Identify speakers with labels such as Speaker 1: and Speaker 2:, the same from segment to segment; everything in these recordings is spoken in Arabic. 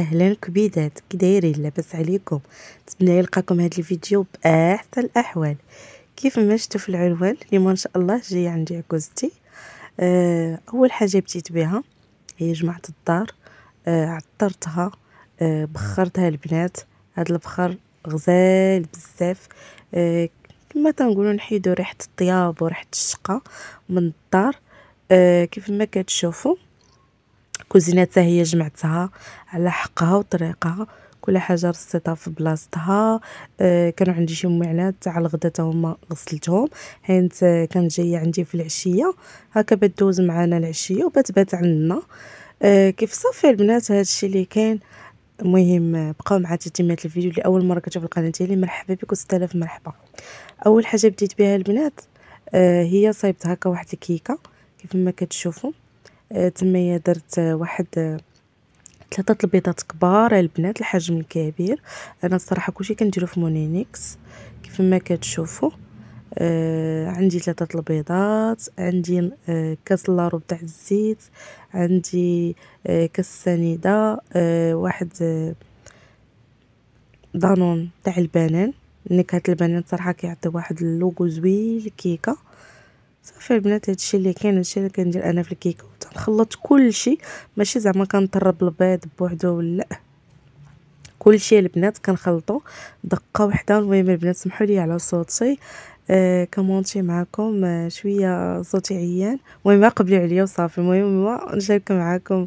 Speaker 1: اهلا كبيدات كي دايرين لاباس عليكم نتمنى يلقاكم هذا الفيديو باحسن الاحوال كيف ما شفتوا في العنوان اليوم ان شاء الله جاي عندي عكوزتي آه اول حاجه بديت بها هي جمعت الدار آه عطرتها آه بخرتها البنات هذا البخر غزال بزاف آه كما تنقولوا نحيدوا ريحه الطياب وريحه الشقه من الدار آه كيف ما كتشوفوا كوزينتها هي جمعتها على حقها وطريقها كل حاجه رصيتها في بلاصتها آه كانوا عندي شي معلات تاع الغدا تا هما غسلتهم حيت آه كانت جايه عندي في العشيه هكا دوز معانا العشيه بات عندنا آه كيف صافي البنات هادشي اللي كان مهم بقاو مع تتمات الفيديو اللي اول مره كتشوف القناه ديالي مرحبا بك 6000 مرحبا اول حاجه بديت بها البنات آه هي صايبت هكا واحد الكيكه كيف ما كتشوفوا تمايا درت واحد ثلاثه البيضات كبار البنات الحجم الكبير انا الصراحه كلشي كنديرو في مونينيكس كيف ما كتشوفوا آه عندي ثلاثه البيضات عندي آه كاس لارو تاع الزيت عندي آه كاس سنيده آه واحد آه دانون تاع البنان نكهه البنان صراحه كيعطي واحد اللوغو زوين الكيكه صافي البنات هادشي اللي كاين هادشي اللي كندير انا في الكيكه وتنخلط كلشي ماشي زعما كنطرب البيض بوحدو ولا كلشي البنات كنخلطو دقه وحده المهم البنات سمحوا لي على صوتي آه كمونتي معاكم آه شويه صوتي عيان المهم قبلي عليا وصافي المهم نشارك معاكم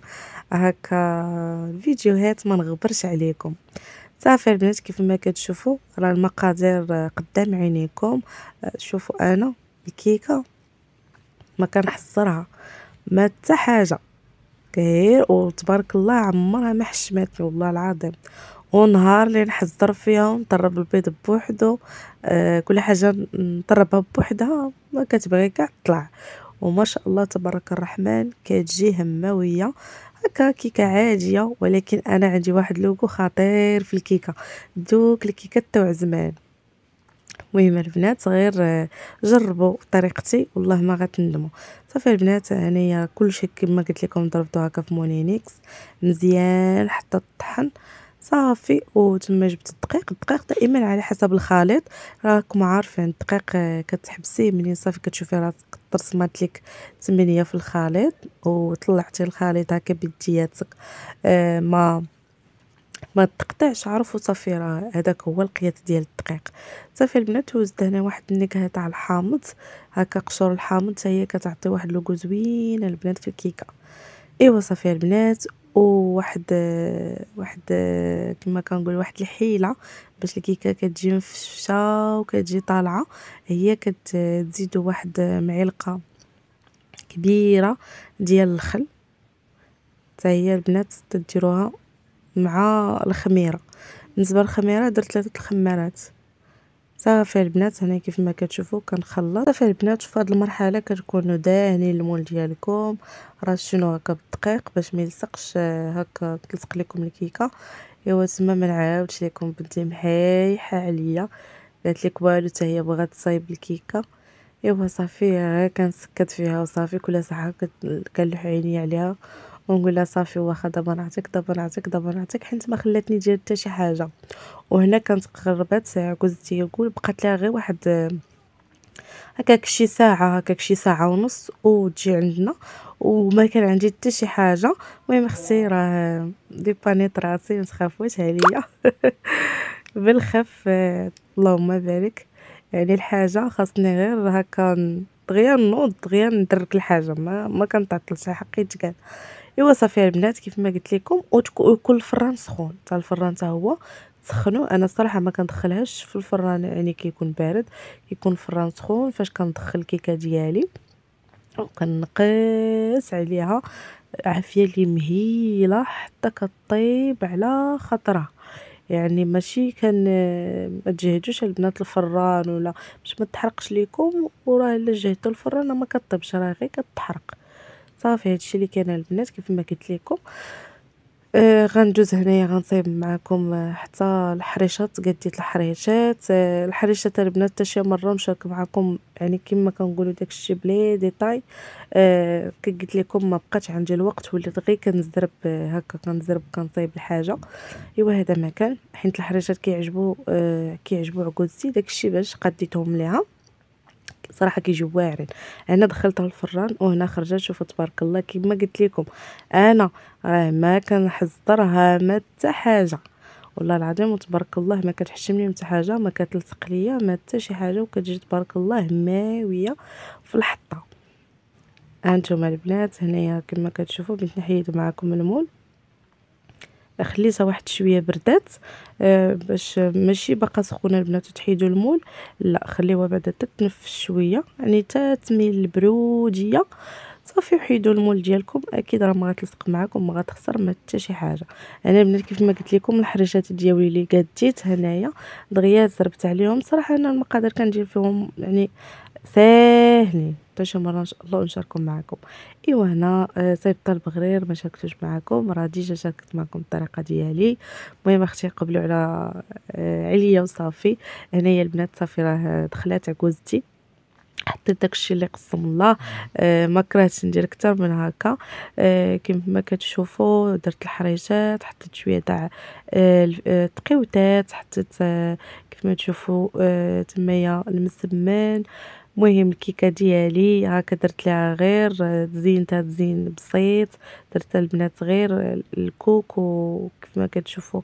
Speaker 1: هكا الفيديوهات ما نغبرش عليكم صافي البنات كيف ما كتشوفوا راه المقادير قدام عينيكم آه شوفوا انا الكيكه ما كنحصرها ما حتى حاجه كير وتبارك الله عمرها ما حشمتني والله العظيم ونهار اللي نحزر فيها ونطرب البيض بوحدو آه كل حاجه نطربها بوحدها ما كتبغي كاع تطلع وما شاء الله تبارك الرحمن كتجي هماويه هكا كيكه عاديه ولكن انا عندي واحد لوكو خطير في الكيكه دوك الكيكه تاع زمان المهم البنات غير آه، جربوا طريقتي والله ما غتندموا صافي البنات كل كلشي كما قلت لكم ضربته هكا في مونينيكس مزيان حتى طحن صافي وتما جبت الدقيق الدقيق دائما على حسب الخليط راكم عارفين الدقيق آه، كتحبسيه منين صافي كتشوفي راسك ترسمات لك ثمانيه في الخليط وطلعتي الخليط هكا بيدياتك آه ما ما تقطعش عرف وصافي راه هذاك هو القياس ديال الدقيق صافي البنات وزدت هنا واحد النكهه تاع الحامض هكا قشور الحامض حتى هي كتعطي واحد لوغو زوين البنات في الكيكه ايوا صافي البنات وواحد واحد كما كنقول واحد الحيله باش الكيكه كتجي مفشه وكتجي طالعه هي كتزيدوا واحد معلقه كبيره ديال الخل حتى البنات تديروها مع الخميره بالنسبه للخميره درت ثلاثه الخمارات صافي البنات هنا كيف ما كتشوفوا كنخلط صافي البنات في هذه المرحله كتكونوا داهنين المول ديالكم راه شنو هكا بالدقيق باش ما يلصقش آه، هكا تلصق لكم الكيكه ايوا تما ما نعاودش لكم بنتي محيحه عليا قالت لك والو حتى هي بغات تصايب الكيكه ايوا صافي آه، كنسكت فيها وصافي كل ساعه كنلوح عيني عليها ونقول لها صافي واخا دابا نعطيك دابا نعطيك دابا نعطيك حيت ما خلاتني ندير حتى شي حاجه وهنا كانت قربت عكوزتي يقول بقات لها غير واحد هكاك شي ساعه هكاك شي ساعه ونص وتجي عندنا وما كان عندي حتى شي حاجه المهم خصي راه دي بانيت راسي ما تخافوش عليا بالخف اللهم بارك يعني الحاجه خاصني غير هكا دغيا نوض دغيا ندرك الحاجه ما ما كنتعطلش حقي تقال ايوا صافي البنات كيف ما قلت لكم وكل فران سخون حتى الفران حتى هو تسخنو انا الصراحه ما كندخلهاش في الفران يعني كيكون بارد كيكون الفران سخون فاش كندخل الكيكه ديالي وكنقيس عليها عافيه اللي مهيله حتى كطيب على خطره يعني ماشي كان ما تجهدوش البنات الفران ولا باش ما تحرقش ليكم وراه الا جهدتو الفران ما كطيبش راه غير كتحرق صافي هادشي اللي كان البنات كيف ما قلت لكم آه غندوز هنايا غنصايب معكم آه، حتى الحريشات قديت الحريشات آه الحريشات البنات حتى شي مره نشارك معكم يعني كما كنقولوا داكشي بلي ديتاي آه قلت لكم ما بقاش عندي الوقت وليت غير كنزرب آه، هكا كنزرب كنصايب الحاجه ايوا هذا ما كان حيت الحريشات كيعجبو آه كيعجبوا داك داكشي باش قديتهم ليها صراحه كيجيو واعرين انا دخلتها الفران وهنا خرجت شوف تبارك الله كما قلت لكم انا راه ما كنحضرها ما حتى حاجه والله العظيم تبارك الله ما كتحشمني حتى حاجه ما كتلصق ليا ما حتى شي حاجه وكتجي تبارك الله ماويه في الحطه هانتوما البنات هنايا كما كتشوفوا بنت نحيد معكم المول خليتها واحد شويه بردات آه باش ماشي باقا سخونه البنات تحيدوا المول لا خليوها بعدا تتنفس شويه يعني تتميل البروديه صافي وحيدوا المول ديالكم اكيد راه ما غتلصق معكم ما غتخسر ما حتى شي حاجه انا البنات كيف ما قلت لكم الحرشات ديالي اللي قاديت هنايا دغيا زربت عليهم صراحه انا المقادير كندير فيهم يعني ساهلين حتى شي مره ان شاء الله نشاركهم معكم ايوا هنا آه، صيبت البغرير ما شاركتوش معكم راه ديجا شاركت معكم الطريقه ديالي المهم اختي قبلوا على آه، عليا وصافي هنايا البنات صافي راه دخلات عكوزتي عطيت داكشي اللي قسم الله آه ما كرهتش ندير اكثر من هكا آه ما كتشوفوا درت الحريجات حطيت شويه تاع آه، التقيوتات آه، حطيت آه، ما تشوفوا تمايا المسمن المهم الكيكه ديالي هكا درت ليها غير زينتها تزين بسيط درت البنات غير الكوك ما كتشوفوا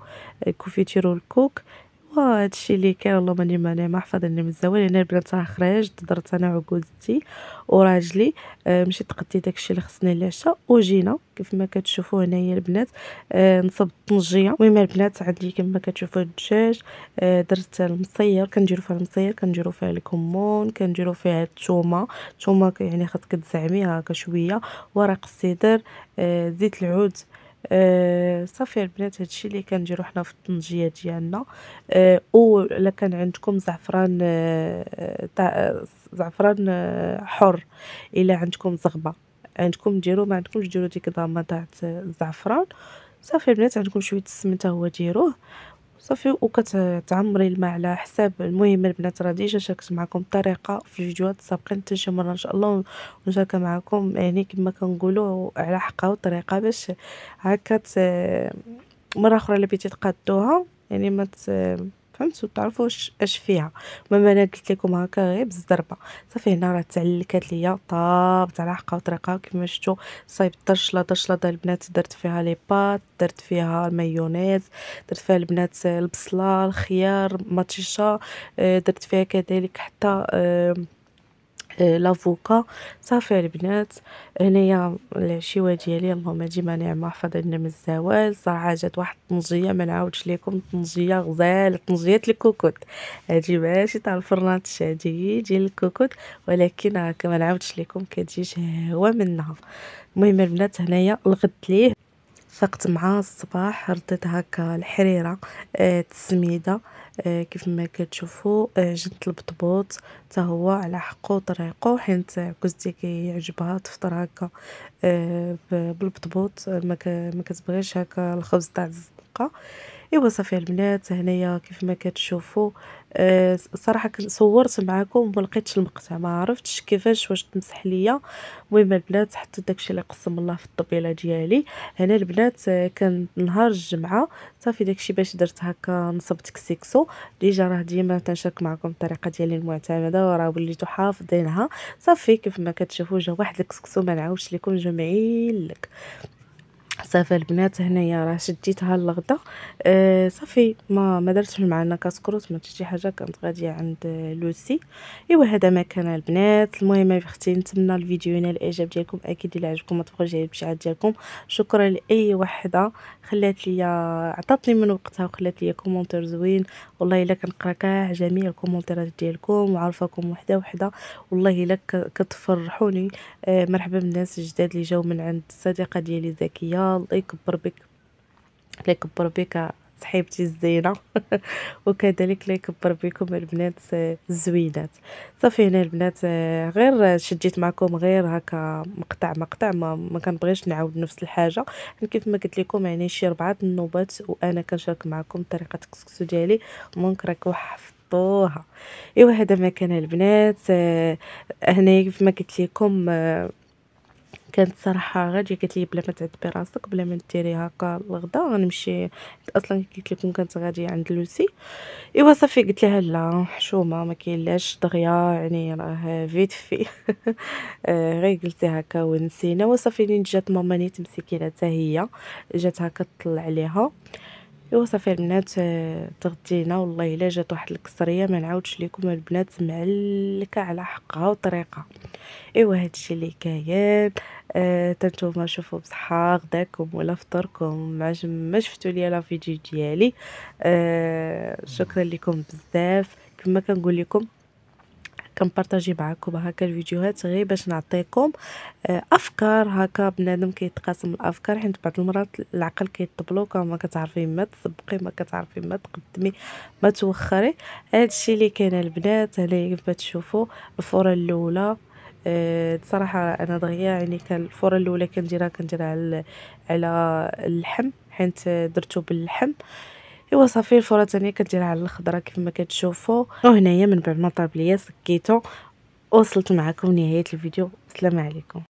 Speaker 1: الكوفيتير والكوك وهادشي اللي كاين والله ماني ماني ما حفظ من الزواج انا البنات راه خرجت درت انا عقودتي وراجلي آه، مشيت قديت داكشي اللي خصني العشاء وجينا كيف ما كتشوفوا هنايا البنات آه، نصبت طنجيه المهم البنات عندي كما كتشوفوا الدجاج آه، درت المصير كنديروا فيه المصير كنديروا فيه الكمون كنديروا فيه الثومه الثومه يعني خاصك تزعميها هكا شويه ورق السدر زيت العود آه صافي البنات هادشي اللي كنديرو حنا في الطنجيه ديالنا آه او الا كان عندكم زعفران آه،, آه زعفران آه حر الا عندكم زغبه عندكم ديرو ما عندكمش ديرو ديك ضامه تاع الزعفران صافي البنات عندكم شويه السمنه هو ديروه صافي وكتعمري الماء على حساب المهم البنات راه ديجا شاركت معكم الطريقه في الفيديوهات السابقين حتى شي مره ان شاء الله ونشارك معكم يعني كما كنقولوا على حقها وطريقه باش هكا مره اخرى اللي بيتي تقادوها يعني ما مت... فهمتوا تعرفوا اش فيها ماما انا قلت لكم هكا غير بالزربه صافي هنا راه تعلكات ليا طابت على حقها وطريقها كما شفتوا صايب طرشله طرشله ديال البنات درت فيها لي بات درت فيها المايونيز درت فيها البنات البصله الخيار ماتشيشه آه، درت فيها كذلك حتى أه آه، لافوكا صافي البنات هنايا العشيوه ديالي اللهم ديما نعمه لنا من الزوال صراحه جات واحد الطنجيه ما نعاودش لكم طنجيه غزاله طنجيه الكوكوت هادي ماشي تاع الفرنات هادي ديال الكوكوت ولكن هاكا ما نعاودش لكم كتجي شهوه منها المهم البنات هنايا الغد ليه فقت مع الصباح رديت هكا الحريره آه تسميده آه، كيف ما كتشوفوا آه، جنت البطبوط حتى هو على حقه وطريقه حيت كوزتي كيعجبها تفطر هكا آه، بالبطبوط ما كتبغيش هكا الخبز تاع الزنقه ايوا صافي البنات هنايا كيف ما كتشوفوا آه صراحه صورت معكم وما لقيتش المقطع ما عرفتش كيفاش واش تمسح ليا المهم البنات حتى داكشي اللي قسم الله في الطبيله ديالي هنا البنات آه، كان نهار الجمعه صافي داكشي باش درت هكا نصبت كسيكسو ديجا راه ديما تنشارك معكم الطريقه ديالي المعتمده وراه وليتو حافظينها صافي كيف ما كتشوفوا جا واحد الكسكسو ما نعاودش لكم جمعي لك صافي البنات هنايا راه شديتها للغدا أه صافي ما ما درتش معنا كاسكروت ما شي حاجه كانت غاديه عند لوسي ايوا هذا ما كان البنات المهم اختي نتمنى الفيديو ينال الاعجاب ديالكم اكيد الا عجبكم ما تبغوش غير الاشعاعات ديالكم شكرا لاي وحده خلات لي عطاتني من وقتها وخلات لي كومونتير زوين والله الا كنقرا كاع جميع الكومونتيرات ديالكم وعارفاكم وحده وحده والله الا كتفرحوني أه مرحبا بالناس الجداد اللي جاو من عند الصديقه ديالي زكيه الله يكبر بك الله يكبر بك صحيبتي الزينه وكذلك لا يكبر بكم البنات الزوينات صافي هنا البنات غير شديت معكم غير هكا مقطع مقطع ما, ما كنبغيش نعاود نفس الحاجه يعني كيف ما قلت لكم يعني شي ربعه النوبات وانا كنشارك معكم طريقه الكسكسو ديالي ممكن راكو حفظوها ايوا هذا ما كان البنات آه، هنا كيف ما قلت لكم آه، كانت صراحه غاديه قالت لي بلا ما تعذبي راسك بلا ما ديري هكا الغدا غنمشي اصلا قلت لكم كانت غاديه عند لوسي ايوا صافي قلت لها لا حشومه ما كاينلاش دغيا يعني راه فيت في آه، غير قلت هكا ونسينا وصافي جات ماما نيت مسكينه حتى هي جات هكا تطلع عليها ايوا صافي البنات آه، تغدينا والله الا جات واحد الكسريه ما نعاودش لكم البنات معلكه على حقها وطريقه ايوا هادشي اللي كاين آه نتوما شوفوا بصحه غداكم ولا فطوركم ما ما شفتوا ليا لا فيديو ديالي آه شكرا لكم بزاف كما كنقول لكم كنبارطاجي معكم هكا الفيديوهات غير باش نعطيكم آه، افكار هكا بنادم كيتقاسم الافكار حيت بعض المرات العقل كيتبلوكا وما كتعرفي ما تسبقي ما كتعرفي ما تقدمي ما توخري هادشي اللي كاين البنات هنا كيف تشوفوا الفوره الاولى بصراحه أه انا دغيا يعني كان الفوره الاولى كنديرها كنديرها على على اللحم حيت درتو باللحم أه ايوا صافي الفوره الثانيه كدير على الخضره كيف ما كتشوفوا وهنايا من بعد ما طاب ليا سكيتو وصلت معكم نهايه الفيديو السلام عليكم